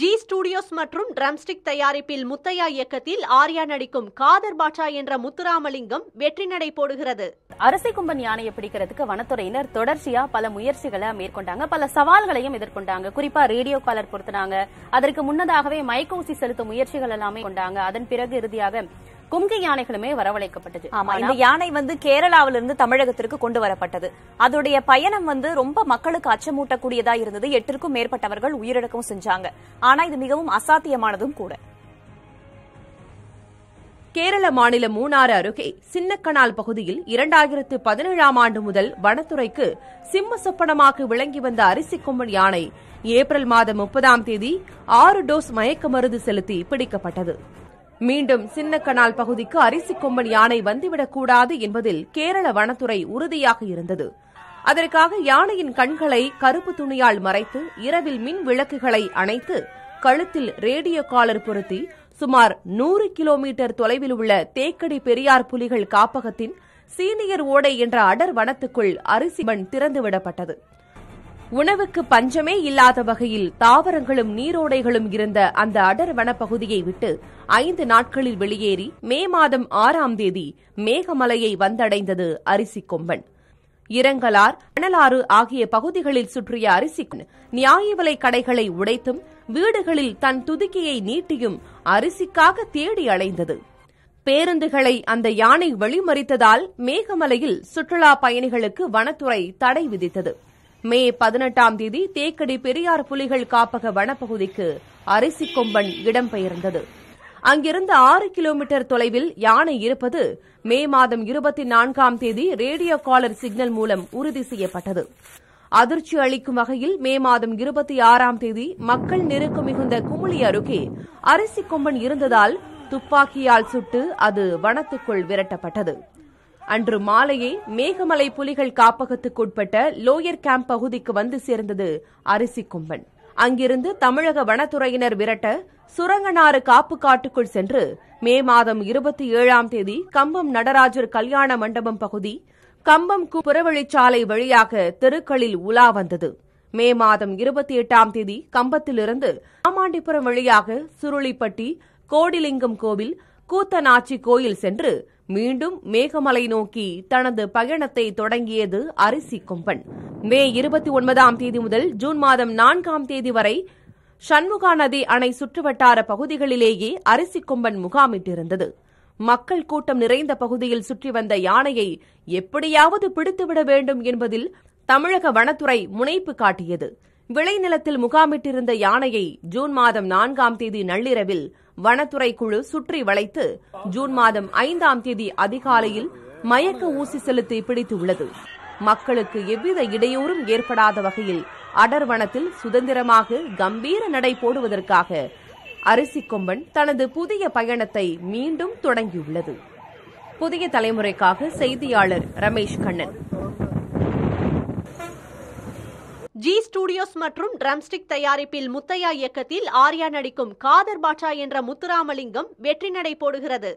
G Studios மற்றும் Drumstick தயாரிப்பில் முத்தையா இயக்கத்தில் ஆர்யா நடிக்கும் காதர் பாட்சா என்ற முத்துராமலிங்கம் வெற்றி நடை போடுகிறது அரசை கும்பன் யானையை பிடிக்கிறதுக்கு வனத்துறையினர் தொடர்ச்சியா பல முயற்சிகளை மேற்கொண்டாங்க பல சவால்களையும் எதிர்கொண்டாங்க குறிப்பா ரேடியோ காலர் பொருத்தினாங்க அதற்கு முன்னதாகவே மயக்க ஊசி செலுத்தும் முயற்சிகள் எல்லாமே கொண்டாங்க அதன் பிறகு இறுதியாக கும்கி யானைகளுமே வரவழைக்கப்பட்டது ஆமா இந்த யானை வந்து கேரளாவிலிருந்து தமிழகத்திற்கு கொண்டு வரப்பட்டது அதோடைய பயணம் வந்து ரொம்ப மக்களுக்கு அச்சமூட்டக்கூடியதா இருந்தது எட்டிற்கும் மேற்பட்டவர்கள் உயிரிழக்கவும் செஞ்சாங்க ஆனா இது மிகவும் அசாத்தியமானதும் கூட கேரள மாநிலம் மூணாறு அருகே சின்னக்கனால் பகுதியில் இரண்டாயிரத்து பதினேழாம் ஆண்டு முதல் வனத்துறைக்கு சிம்ம சொப்பனமாக விளங்கி வந்த அரிசி கொம்பன் யானை ஏப்ரல் மாதம் முப்பதாம் தேதி ஆறு டோஸ் மயக்க மருந்து செலுத்தி பிடிக்கப்பட்டது மீண்டும் சின்னக்கனால் பகுதிக்கு அரிசி கொம்பன் யானை வந்துவிடக்கூடாது என்பதில் கேரள வனத்துறை உறுதியாக இருந்தது அதற்காக யானையின் கண்களை கருப்பு துணியால் மறைத்து இரவில் மின் விளக்குகளை அணைத்து கழுத்தில் ரேடியோ காலர் பொருத்தி சுமார் நூறு கிலோமீட்டர் தொலைவில் உள்ள தேக்கடி பெரியார் புலிகள் காப்பகத்தின் சீனியர் ஓடை என்ற அடர் வனத்துக்குள் அரிசி மண் திறந்துவிடப்பட்டது உணவுக்கு பஞ்சமே இல்லாத வகையில் தாவரங்களும் நீரோடைகளும் இருந்த அந்த அடர் வனப்பகுதியை விட்டு ஐந்து நாட்களில் வெளியேறி மே மாதம் ஆறாம் தேதி மேகமலையை வந்தடைந்தது அரிசி கொம்பன் இரங்கலார் அனலாறு ஆகிய பகுதிகளில் சுற்றிய அரிசி நியாய விலை கடைகளை உடைத்தும் வீடுகளில் தன் துதுக்கியை நீட்டியும் அரிசிக்காக தேடி அலைந்தது பேருந்துகளை அந்த யானை வழிமறித்ததால் மேகமலையில் சுற்றுலா பயணிகளுக்கு வனத்துறை தடை விதித்தது மே பதினெட்டாம் தேதி தேக்கடி பெரியார் புலிகள் காப்பக வனப்பகுதிக்கு அரிசி கொம்பன் இடம்பெயர்ந்தது அங்கிருந்து ஆறு கிலோமீட்டர் தொலைவில் யானை இருப்பது மே மாதம் இருபத்தி நான்காம் தேதி ரேடியோ காலர் சிக்னல் மூலம் உறுதி செய்யப்பட்டது அதிர்ச்சி அளிக்கும் வகையில் மே மாதம் இருபத்தி ஆறாம் தேதி மக்கள் நெருக்கம் மிகுந்த குமுளி அருகே அரிசி கொம்பன் இருந்ததால் துப்பாக்கியால் சுட்டு அது வனத்துக்குள் விரட்டப்பட்டது அன்று மாலையே மேகமலை புலிகள் காப்பகத்துக்குட்பட்ட லோயர் கேம்ப் பகுதிக்கு வந்து சேர்ந்தது அரிசி கும்பன் அங்கிருந்து தமிழக வனத்துறையினர் விரட்ட சுரங்கனாறு காப்பு காட்டுக்குள் சென்று மே மாதம் இருபத்தி ஏழாம் தேதி கம்பம் நடராஜர் கல்யாண மண்டபம் பகுதி கம்பம் புறவழிச்சாலை வழியாக தெருக்களில் உலா வந்தது மே மாதம் இருபத்தி எட்டாம் தேதி கம்பத்திலிருந்து ஆமாண்டிபுரம் வழியாக சுருளிப்பட்டி கோடிலிங்கம் கோவில் கூத்தநாச்சி கோயில் சென்று மீண்டும் மேகமலை நோக்கி தனது பயணத்தை தொடங்கியது அரிசி கொம்பன் மே இருபத்தி ஒன்பதாம் தேதி முதல் ஜூன் மாதம் நான்காம் தேதி வரை சண்முகா நதி அணை சுற்றுவட்டார பகுதிகளிலேயே அரிசி கொம்பன் முகாமிட்டிருந்தது மக்கள் கூட்டம் நிறைந்த பகுதியில் சுற்றி வந்த யானையை எப்படியாவது பிடித்துவிட வேண்டும் என்பதில் தமிழக வனத்துறை முனைப்பு காட்டியது விளைநிலத்தில் முகாமிட்டிருந்த யானையை ஜூன் மாதம் நான்காம் தேதி நள்ளிரவில் வனத்துறை குழு சுற்றி வளைத்து ஜூன் மாதம் ஐந்தாம் தேதி அதிகாலையில் மயக்க ஊசி செலுத்தி பிடித்துள்ளது மக்களுக்கு எவ்வித இடையூறும் ஏற்படாத வகையில் அடர்வனத்தில் சுதந்திரமாக கம்பீர நடை போடுவதற்காக அரிசி கொம்பன் தனது புதிய பயணத்தை மீண்டும் தொடங்கியுள்ளது புதிய தலைமுறைக்காக செய்தியாளர் ரமேஷ் கண்ணன் ஜி ஸ்டுடியோஸ் மற்றும் ட்ரம்ஸ்டிக் தயாரிப்பில் முத்தையா இயக்கத்தில் ஆர்யா நடிக்கும் காதர் பாட்சா என்ற முத்துராமலிங்கம் வெற்றி நடை போடுகிறது